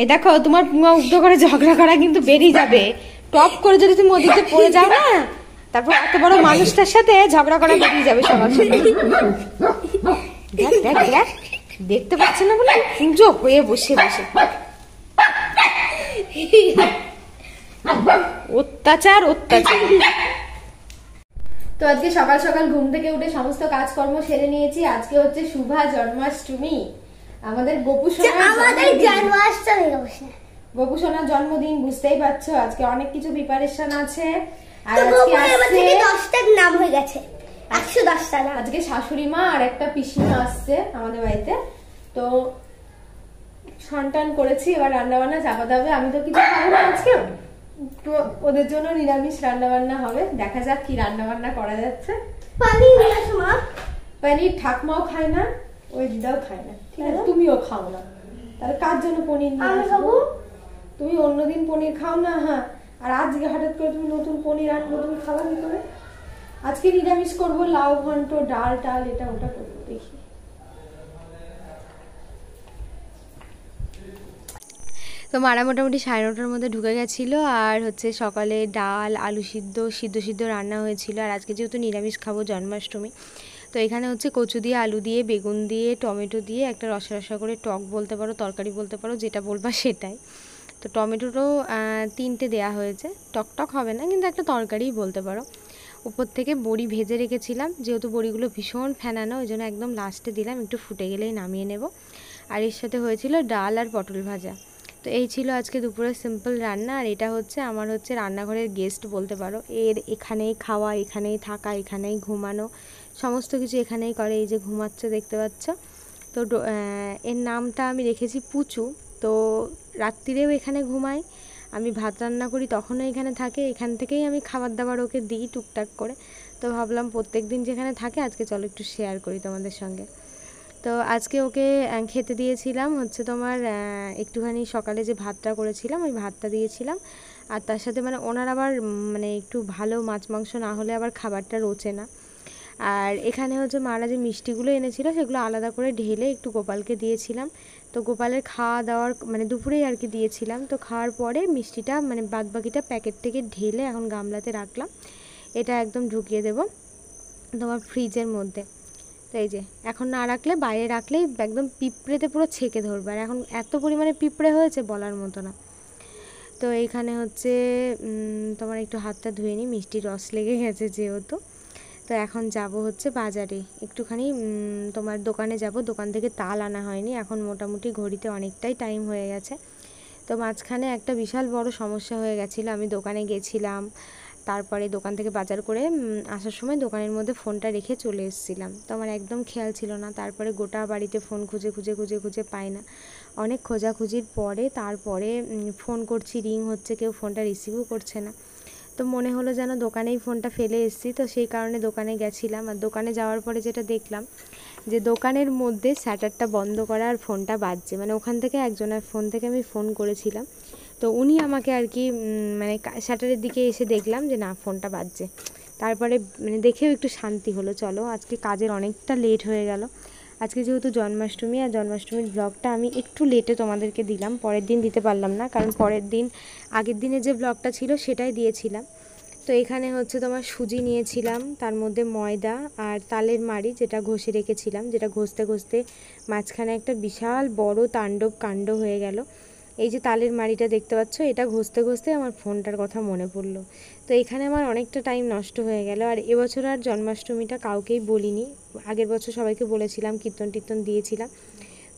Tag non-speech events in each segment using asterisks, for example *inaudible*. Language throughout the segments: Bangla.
এই দেখো তোমার পুঙা উগ্র করে ঝগড়া করা কিন্তু বেরিয়ে যাবে টপ করে যদি তুমি ওদিকে পড়ে যাও না তারপর এত বড় মানুষটার সাথে ঝগড়া করা বেরিয়ে যাবে সবার সাথে দেখ দেখ দেখ দেখতে পাচ্ছে না বলে পুজো হয়ে বসে বসে অত্যাচার অত্যাচার তো আজকে সকাল সকাল ঘুম থেকে উঠে সমস্ত কাজকর্ম সেরে নিয়েছি আজকে হচ্ছে শুভা জন্মাষ্টমী আমাদের বপু আমাদের জন্মাষ্টমী বপু সোনার জন্মদিন বুঝতেই পারছো আজকে অনেক কিছু প্রিপারেশন আছে আর আজকে আসছে 10টার নাম হয়ে গেছে 110টা নাম আজকে শাশুড়ি মা আর একটা পিসিমা আসছে আমাদের বাড়িতে তো সন্তান করেছি এবার রান্না বান্না চাপা দাবে আমি তো কিছু খাবো না আজকে তো ওদের জন্য নিরামিষ রান্না বান্না হবে দেখা যাক কি রান্না বান্না করা যাচ্ছে পানির পানির ঠাকমাও খায় না ওই দিদাও খায় না ঠিক আছে হ্যাঁ। তুমিও খাও না তাহলে কার জন্য পনির নিয়ে খাবো তুমি অন্যদিন পনির খাও না হ্যাঁ আর আজকে হঠাৎ করে তুমি নতুন পনির আনবো তুমি খাবা কি করে আজকে নিরামিষ করবো লাউ ঘন্ট ডাল টাল এটা ওটা করবো দেখি তো মারা মোটামুটি সাড়ে নটার মধ্যে ঢুকে গেছিলো আর হচ্ছে সকালে ডাল আলু সিদ্ধ সিদ্ধ সিদ্ধ রান্না হয়েছিল আর আজকে যেহেতু নিরামিষ খাবো জন্মাষ্টমী তো এখানে হচ্ছে কচু দিয়ে আলু দিয়ে বেগুন দিয়ে টমেটো দিয়ে একটা রসা রসা করে টক বলতে পারো তরকারি বলতে পারো যেটা বলবা *laughs* সেটাই তো টমেটোটাও তিনটে দেয়া হয়েছে টক টক হবে না কিন্তু একটা তরকারিই বলতে পারো উপর থেকে বড়ি ভেজে রেখেছিলাম যেহেতু বড়িগুলো ভীষণ ফেনানো ওই জন্য একদম লাস্টে দিলাম একটু ফুটে গেলেই নামিয়ে নেব আর এর সাথে হয়েছিল ডাল আর পটল ভাজা তো এই ছিল আজকে দুপুরের সিম্পল রান্না আর এটা হচ্ছে আমার হচ্ছে রান্নাঘরের গেস্ট বলতে পারো এর এখানেই খাওয়া এখানেই থাকা এখানেই ঘুমানো সমস্ত কিছু এখানেই করে এই যে ঘুমাচ্ছে দেখতে পাচ্ছ তো এর নামটা আমি রেখেছি পুচু তো রাত্রিরেও এখানে ঘুমাই আমি ভাত রান্না করি তখনও এখানে থাকে এখান থেকেই আমি খাবার দাবার ওকে দিই টুকটাক করে তো ভাবলাম প্রত্যেক দিন যেখানে থাকে আজকে চলো একটু শেয়ার করি তোমাদের সঙ্গে তো আজকে ওকে খেতে দিয়েছিলাম হচ্ছে তোমার একটুখানি সকালে যে ভাতটা করেছিলাম ওই ভাতটা দিয়েছিলাম আর তার সাথে মানে ওনার আবার মানে একটু ভালো মাছ মাংস না হলে আবার খাবারটা রোচে না আর এখানে হচ্ছে মারা যে মিষ্টিগুলো এনেছিল সেগুলো আলাদা করে ঢেলে একটু গোপালকে দিয়েছিলাম তো গোপালের খাওয়া দাওয়ার মানে দুপুরেই আর কি দিয়েছিলাম তো খাওয়ার পরে মিষ্টিটা মানে বাদবাকিটা প্যাকেট থেকে ঢেলে এখন গামলাতে রাখলাম এটা একদম ঢুকিয়ে দেব তোমার ফ্রিজের মধ্যে তো এই যে এখন না রাখলে বাইরে রাখলেই একদম পিঁপড়েতে পুরো ছেঁকে ধরবে আর এখন এত পরিমাণে পিঁপড়ে হয়েছে বলার মতো না তো এইখানে হচ্ছে তোমার একটু হাতটা ধুয়ে নিই মিষ্টি রস লেগে গেছে যেহেতু তো এখন যাব হচ্ছে বাজারে একটুখানি তোমার দোকানে যাব দোকান থেকে তাল আনা হয়নি এখন মোটামুটি ঘড়িতে অনেকটাই টাইম হয়ে গেছে তো মাঝখানে একটা বিশাল বড় সমস্যা হয়ে গেছিলো আমি দোকানে গেছিলাম তারপরে দোকান থেকে বাজার করে আসার সময় দোকানের মধ্যে ফোনটা রেখে চলে এসেছিলাম তো আমার একদম খেয়াল ছিল না তারপরে গোটা বাড়িতে ফোন খুঁজে খুঁজে খুঁজে খুঁজে পাই না অনেক খোঁজাখুঁজির পরে তারপরে ফোন করছি রিং হচ্ছে কেউ ফোনটা রিসিভও করছে না তো মনে হলো যেন দোকানেই ফোনটা ফেলে এসেছি তো সেই কারণে দোকানে গেছিলাম আর দোকানে যাওয়ার পরে যেটা দেখলাম যে দোকানের মধ্যে শাটারটা বন্ধ করা আর ফোনটা বাজছে মানে ওখান থেকে একজনের ফোন থেকে আমি ফোন করেছিলাম তো উনি আমাকে আর কি মানে শাটারের দিকে এসে দেখলাম যে না ফোনটা বাজছে তারপরে মানে দেখেও একটু শান্তি হলো চলো আজকে কাজের অনেকটা লেট হয়ে গেল আজকে যেহেতু জন্মাষ্টমী আর জন্মাষ্টমীর ব্লগটা আমি একটু লেটে তোমাদেরকে দিলাম পরের দিন দিতে পারলাম না কারণ পরের দিন আগের দিনে যে ব্লগটা ছিল সেটাই দিয়েছিলাম তো এখানে হচ্ছে তোমার সুজি নিয়েছিলাম তার মধ্যে ময়দা আর তালের মাড়ি যেটা ঘষে রেখেছিলাম যেটা ঘষতে ঘষতে মাঝখানে একটা বিশাল বড় তাণ্ডব কাণ্ড হয়ে গেল এই যে তালের মাড়িটা দেখতে পাচ্ছ এটা ঘষতে ঘষতে আমার ফোনটার কথা মনে পড়লো তো এখানে আমার অনেকটা টাইম নষ্ট হয়ে গেল আর এবছর আর জন্মাষ্টমীটা কাউকেই বলিনি আগের বছর সবাইকে বলেছিলাম কীর্তন টীর্তন দিয়েছিলাম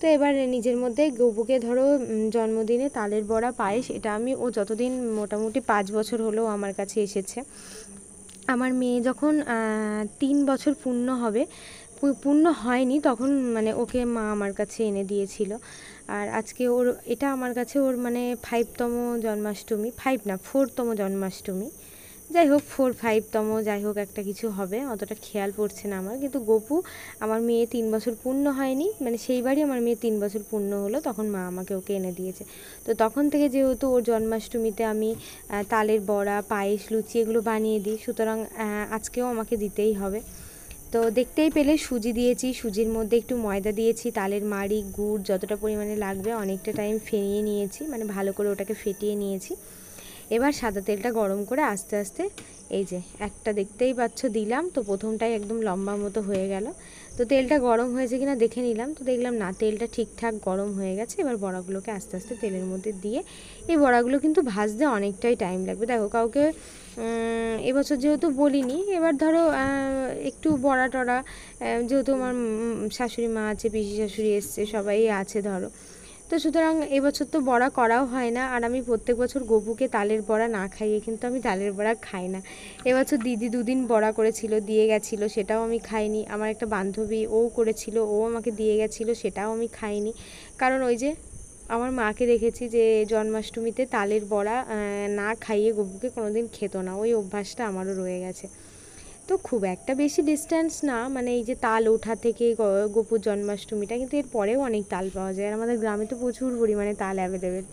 তো এবার নিজের মধ্যে গবুকে ধরো জন্মদিনে তালের বড়া পায়েস এটা আমি ও যতদিন মোটামুটি পাঁচ বছর হলেও আমার কাছে এসেছে আমার মেয়ে যখন তিন বছর পূর্ণ হবে পূর্ণ হয়নি তখন মানে ওকে মা আমার কাছে এনে দিয়েছিল আর আজকে ওর এটা আমার কাছে ওর মানে ফাইভতম জন্মাষ্টমী ফাইভ না ফোরতম জন্মাষ্টমী যাই হোক ফোর ফাইভতম যাই হোক একটা কিছু হবে অতটা খেয়াল পড়ছে না আমার কিন্তু গপু আমার মেয়ে তিন বছর পূর্ণ হয়নি মানে সেইবারই আমার মেয়ে তিন বছর পূর্ণ হলো তখন মা আমাকে ওকে এনে দিয়েছে তো তখন থেকে যেহেতু ওর জন্মাষ্টমীতে আমি তালের বড়া পায়েস লুচি এগুলো বানিয়ে দিই সুতরাং আজকেও আমাকে দিতেই হবে তো দেখতেই পেলে সুজি দিয়েছি সুজির মধ্যে একটু ময়দা দিয়েছি তালের মাড়ি গুড় যতটা পরিমাণে লাগবে অনেকটা টাইম ফেনিয়ে নিয়েছি মানে ভালো করে ওটাকে ফেটিয়ে নিয়েছি এবার সাদা তেলটা গরম করে আস্তে আস্তে এই যে একটা দেখতেই পাচ্ছ দিলাম তো প্রথমটাই একদম লম্বা মতো হয়ে গেল তো তেলটা গরম হয়েছে কিনা দেখে নিলাম তো দেখলাম না তেলটা ঠিকঠাক গরম হয়ে গেছে এবার বড়াগুলোকে আস্তে আস্তে তেলের মধ্যে দিয়ে এই বড়াগুলো কিন্তু ভাজতে অনেকটাই টাইম লাগবে দেখো কাউকে এবছর যেহেতু বলিনি এবার ধরো একটু বড়া টড়া যেহেতু আমার শাশুড়ি মা আছে পিসি শাশুড়ি এসছে সবাই আছে ধরো তো সুতরাং এবছর তো বড়া করাও হয় না আর আমি প্রত্যেক বছর গবুকে তালের বড়া না খাইয়ে কিন্তু আমি তালের বড়া খাই না এবছর দিদি দুদিন বড়া করেছিল দিয়ে গেছিল সেটাও আমি খাইনি আমার একটা বান্ধবী ও করেছিল ও আমাকে দিয়ে গেছিল সেটাও আমি খাইনি কারণ ওই যে আমার মাকে দেখেছি যে জন্মাষ্টমীতে তালের বড়া না খাইয়ে গবুকে কোনোদিন খেত না ওই অভ্যাসটা আমারও রয়ে গেছে তো খুব একটা বেশি ডিস্ট্যান্স না মানে এই যে তাল ওঠা থেকে গোপুর জন্মাষ্টমীটা কিন্তু এর পরেও অনেক তাল পাওয়া যায় আর আমাদের গ্রামে তো প্রচুর পরিমাণে তাল অ্যাভেলেবেল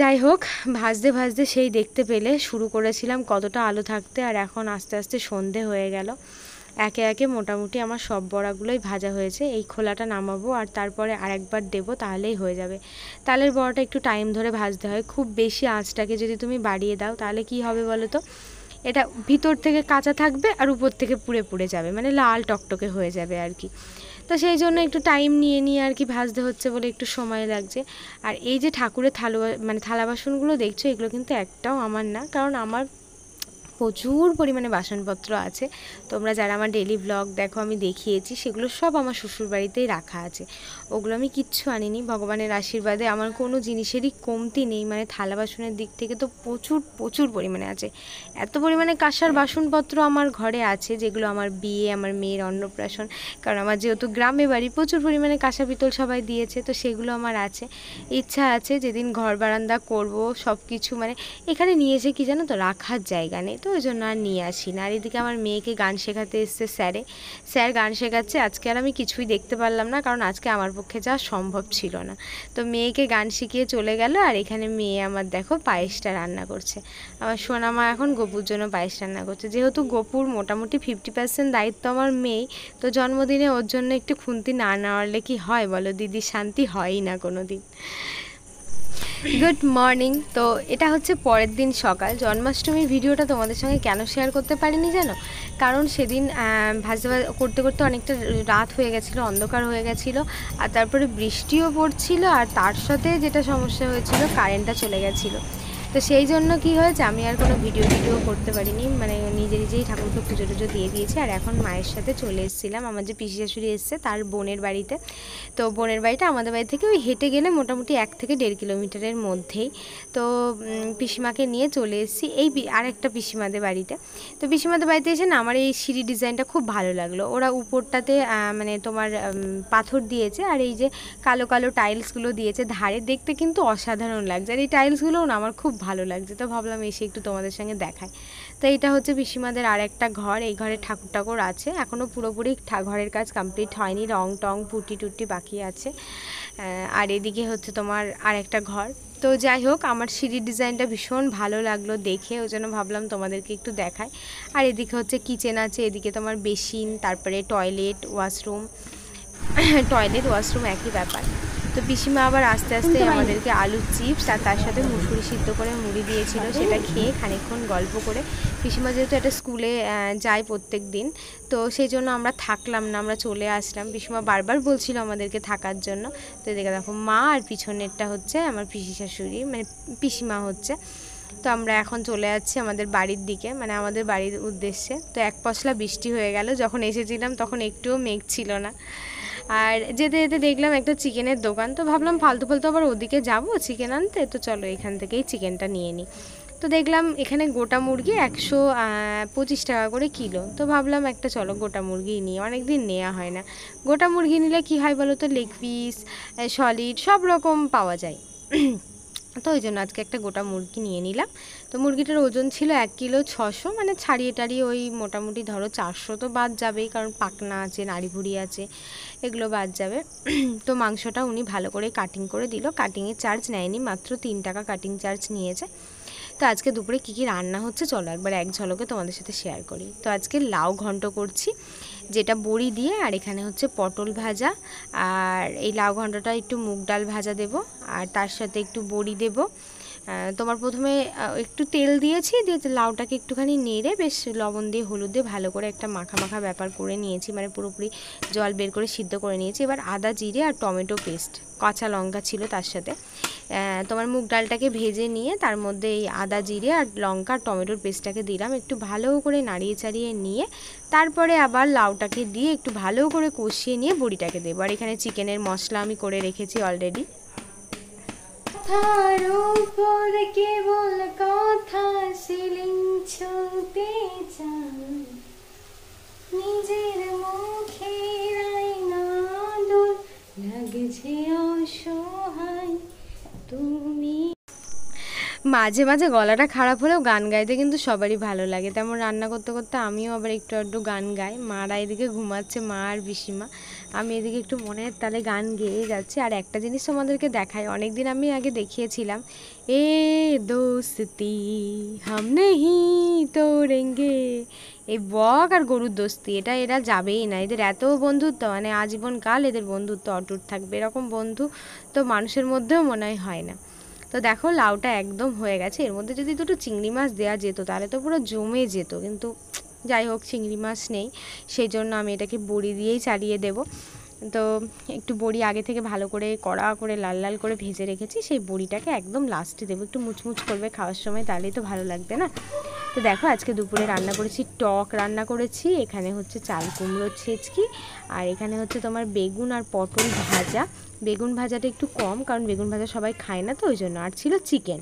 যাই হোক ভাজতে ভাজতে সেই দেখতে পেলে শুরু করেছিলাম কতটা আলো থাকতে আর এখন আস্তে আস্তে সন্ধে হয়ে গেল একে একে মোটামুটি আমার সব বড়াগুলোই ভাজা হয়েছে এই খোলাটা নামাবো আর তারপরে আরেকবার দেব তাহলেই হয়ে যাবে তালের বড়াটা একটু টাইম ধরে ভাজতে হয় খুব বেশি আঁচটাকে যদি তুমি বাড়িয়ে দাও তাহলে কি হবে বলো তো এটা ভিতর থেকে কাঁচা থাকবে আর উপর থেকে পুড়ে পুড়ে যাবে মানে লাল টকটকে হয়ে যাবে আর কি তো সেই জন্য একটু টাইম নিয়ে নিয়ে আর কি ভাজতে হচ্ছে বলে একটু সময় লাগছে আর এই যে ঠাকুরের থালো মানে থালা বাসনগুলো দেখছো এগুলো কিন্তু একটাও আমার না কারণ আমার প্রচুর পরিমাণে বাসনপত্র আছে তোমরা যারা আমার ডেলি ব্লগ দেখো আমি দেখিয়েছি সেগুলো সব আমার শ্বশুর বাড়িতেই রাখা আছে ওগুলো আমি কিচ্ছু আনিনি ভগবানের আশীর্বাদে আমার কোনো জিনিসেরই কমতি নেই মানে থালা বাসনের দিক থেকে তো প্রচুর প্রচুর পরিমাণে আছে এত পরিমাণে কাঁসার বাসনপত্র আমার ঘরে আছে যেগুলো আমার বিয়ে আমার মেয়ের অন্নপ্রাশন কারণ আমার যেহেতু গ্রামে বাড়ি প্রচুর পরিমাণে কাঁসা পিতল সবাই দিয়েছে তো সেগুলো আমার আছে ইচ্ছা আছে যেদিন ঘর বারান্দা করব সব কিছু মানে এখানে নিয়ে এসে কি জানো তো রাখার জায়গা নেই তো ওই জন্য আর নিয়ে আসি না আর এদিকে আমার মেয়েকে গান শেখাতে এসছে স্যারে স্যার গান শেখাচ্ছে আজকে আর আমি কিছুই দেখতে পারলাম না কারণ আজকে আমার পক্ষে যাওয়া সম্ভব ছিল না তো মেয়েকে গান শিখিয়ে চলে গেল আর এখানে মেয়ে আমার দেখো পায়েসটা রান্না করছে আমার সোনামা এখন গপুর জন্য পায়েস রান্না করছে যেহেতু গপুর মোটামুটি ফিফটি পার্সেন্ট দায়িত্ব আমার মেয়ে তো জন্মদিনে ওর জন্য একটু খুন্তি না নাড়লে কি হয় বলো দিদি শান্তি হয়ই না কোনো দিন গুড মর্নিং তো এটা হচ্ছে পরের দিন সকাল জন্মাষ্টমীর ভিডিওটা তোমাদের সঙ্গে কেন শেয়ার করতে পারিনি জানো কারণ সেদিন ভাজতে করতে করতে অনেকটা রাত হয়ে গেছিলো অন্ধকার হয়ে গেছিলো আর তারপরে বৃষ্টিও পড়ছিল আর তার সাথে যেটা সমস্যা হয়েছিল কারেন্টটা চলে গেছিলো তো সেই জন্য কি হয়েছে আমি আর কোনো ভিডিও টিডিও করতে পারিনি মানে নিজে নিজেই ঠাকুরকে পুজো টুজো দিয়ে দিয়েছি আর এখন মায়ের সাথে চলে এসেছিলাম আমার যে পিসি শাশুড়ি এসছে তার বোনের বাড়িতে তো বোনের বাড়িটা আমাদের বাড়ি থেকে ওই হেঁটে গেলে মোটামুটি এক থেকে দেড় কিলোমিটারের মধ্যেই তো পিসিমাকে নিয়ে চলে এসেছি এই আরেকটা পিসিমাদের বাড়িতে তো পিসিমাদের বাড়িতে এসে না আমার এই সিঁড়ি ডিজাইনটা খুব ভালো লাগলো ওরা উপরটাতে মানে তোমার পাথর দিয়েছে আর এই যে কালো কালো টাইলসগুলো দিয়েছে ধারে দেখতে কিন্তু অসাধারণ লাগছে আর এই টাইলসগুলোও না আমার খুব ভালো লাগছে তো ভাবলাম এসে একটু তোমাদের সঙ্গে দেখায় তো এটা হচ্ছে পিসিমাদের আর একটা ঘর এই ঘরে ঠাকুর ঠাকুর আছে এখনও পুরোপুরি ঘরের কাজ কমপ্লিট হয়নি রং টং পুটি টুটি বাকি আছে আর এদিকে হচ্ছে তোমার আর একটা ঘর তো যাই হোক আমার সিঁড়ির ডিজাইনটা ভীষণ ভালো লাগলো দেখে ওই জন্য ভাবলাম তোমাদেরকে একটু দেখায় আর এদিকে হচ্ছে কিচেন আছে এদিকে তোমার বেসিন তারপরে টয়লেট ওয়াশরুম টয়লেট ওয়াশরুম একই ব্যাপার তো পিসিমা আবার আস্তে আস্তে আমাদেরকে আলুর চিপস আর তার সাথে মুসুরি সিদ্ধ করে মুড়ি দিয়েছিল সেটা খেয়ে খানিক্ষণ গল্প করে পিসিমা যেহেতু একটা স্কুলে যায় প্রত্যেক দিন তো সেই জন্য আমরা থাকলাম না আমরা চলে আসলাম পিসিমা বারবার বলছিল আমাদেরকে থাকার জন্য তো দেখে দেখো মা আর পিছনেরটা হচ্ছে আমার পিসি শাশুড়ি মানে পিসিমা হচ্ছে তো আমরা এখন চলে যাচ্ছি আমাদের বাড়ির দিকে মানে আমাদের বাড়ির উদ্দেশ্যে তো এক পশলা বৃষ্টি হয়ে গেল যখন এসেছিলাম তখন একটুও মেঘ ছিল না আর যেতে যেতে দেখলাম একটা চিকেনের দোকান তো ভাবলাম ফালতু ফালতু আবার ওদিকে যাব চিকেন আনতে তো চলো এখান থেকেই চিকেনটা নিয়ে নিই তো দেখলাম এখানে গোটা মুরগি একশো পঁচিশ টাকা করে কিলো তো ভাবলাম একটা চলো গোটা মুরগি নিই অনেক দিন নেওয়া হয় না গোটা মুরগি নিলে কী হয় বলো তো লেগ পিস সলিড সব রকম পাওয়া যায় তো ওই জন্য আজকে একটা গোটা মুরগি নিয়ে নিলাম তো মুরগিটার ওজন ছিল এক কিলো ছশো মানে ছাড়িয়ে টাড়িয়ে ওই মোটামুটি ধরো চারশো তো বাদ যাবেই কারণ পাকনা আছে নাড়িভুড়ি আছে এগুলো বাদ যাবে *clears throat* তো মাংসটা উনি ভালো করে কাটিং করে দিল কাটিংয়ের চার্জ নেয়নি মাত্র তিন টাকা কাটিং চার্জ নিয়েছে তো আজকে দুপুরে কী কী রান্না হচ্ছে চলো একবার এক ঝলকে তোমাদের সাথে শেয়ার করি তো আজকে লাউ ঘন্ট করছি যেটা বড়ি দিয়ে আর এখানে হচ্ছে পটল ভাজা আর এই লাউ ঘণ্টাটা একটু মুগ ডাল ভাজা দেব আর তার সাথে একটু বড়ি দেব তোমার প্রথমে একটু তেল দিয়েছি দিয়ে লাউটাকে একটুখানি নেড়ে বেশ লবণ দিয়ে হলুদ দিয়ে ভালো করে একটা মাখা মাখা ব্যাপার করে নিয়েছি মানে পুরোপুরি জল বের করে সিদ্ধ করে নিয়েছি এবার আদা জিরে আর টমেটো পেস্ট কাঁচা লঙ্কা ছিল তার সাথে তোমার মুগ ডালটাকে ভেজে নিয়ে তার মধ্যে এই আদা জিরে আর লঙ্কা টমেটোর পেস্টটাকে দিলাম একটু ভালো করে নাড়িয়ে চাড়িয়ে নিয়ে তারপরে আবার লাউটাকে দিয়ে একটু ভালো করে কষিয়ে নিয়ে বড়িটাকে দেবো আর এখানে চিকেনের মশলা আমি করে রেখেছি অলরেডি নিজের মুখে রায় না দূর লাগছে অসুখ তুমি মাঝে মাঝে গলাটা খারাপ হলেও গান গাইতে কিন্তু সবারই ভালো লাগে তেমন রান্না করতে করতে আমিও আবার একটু একটু গান গাই মারা এদিকে ঘুমাচ্ছে মা আর পিসিমা আমি এদিকে একটু মনের তালে গান গেয়ে যাচ্ছি আর একটা জিনিস তোমাদেরকে দেখাই অনেক দিন আমি আগে দেখিয়েছিলাম এ দোস্তি হাম তো তোরেঙ্গে এই বক আর গরুর দোস্তি এটা এরা যাবেই না এদের এত বন্ধুত্ব মানে আজীবন কাল এদের বন্ধুত্ব অটুট থাকবে এরকম বন্ধু তো মানুষের মধ্যেও মনে হয় না তো দেখো লাউটা একদম হয়ে গেছে এর মধ্যে যদি দুটো চিংড়ি মাছ দেওয়া যেত তাহলে তো পুরো জমে যেত কিন্তু যাই হোক চিংড়ি মাছ নেই সেই জন্য আমি এটাকে বড়ি দিয়েই চালিয়ে দেবো তো একটু বড়ি আগে থেকে ভালো করে কড়া করে লাল লাল করে ভেজে রেখেছি সেই বড়িটাকে একদম লাস্টে দেবো একটু মুচমুচ করবে খাওয়ার সময় তাহলেই তো ভালো লাগবে না তো দেখো আজকে দুপুরে রান্না করেছি টক রান্না করেছি এখানে হচ্ছে চাল কুমড়ো ছেঁচকি আর এখানে হচ্ছে তোমার বেগুন আর পটল ভাজা বেগুন ভাজাটা একটু কম কারণ বেগুন ভাজা সবাই খায় না তো ওই জন্য আর ছিল চিকেন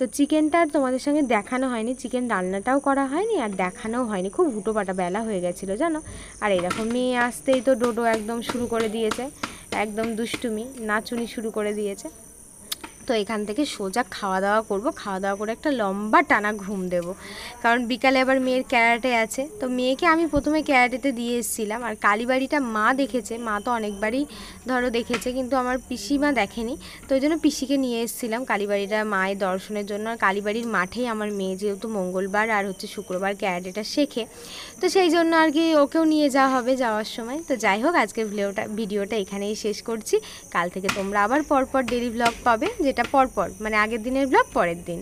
তো চিকেনটা আর তোমাদের সঙ্গে দেখানো হয়নি চিকেন রান্নাটাও করা হয়নি আর দেখানোও হয়নি খুব হুটোপাটা বেলা হয়ে গেছিল জানো আর এরকম মেয়ে আসতেই তো ডোডো একদম শুরু করে দিয়েছে একদম দুষ্টুমি নাচুনি শুরু করে দিয়েছে তো এখান থেকে সোজা খাওয়া দাওয়া করব খাওয়া দাওয়া করে একটা লম্বা টানা ঘুম দেব কারণ বিকালে আবার মেয়ের ক্যারাটে আছে তো মেয়েকে আমি প্রথমে ক্যারাটেতে দিয়ে এসেছিলাম আর কালীবাড়িটা মা দেখেছে মা তো অনেকবারই ধরো দেখেছে কিন্তু আমার পিসিমা দেখেনি তো ওই জন্য পিসিকে নিয়ে এসেছিলাম কালীবাড়িটা মায়ের দর্শনের জন্য আর কালীবাড়ির মাঠেই আমার মেয়ে যেহেতু মঙ্গলবার আর হচ্ছে শুক্রবার ক্যারাটেটা শেখে তো সেই জন্য আর কি ওকেও নিয়ে যাওয়া হবে যাওয়ার সময় তো যাই হোক আজকের ভিডিওটা ভিডিওটা এখানেই শেষ করছি কাল থেকে তোমরা আবার পরপর ডেলি ব্লগ পাবে যে এটা পরপর মানে আগের দিনের ব্লগ পরের দিন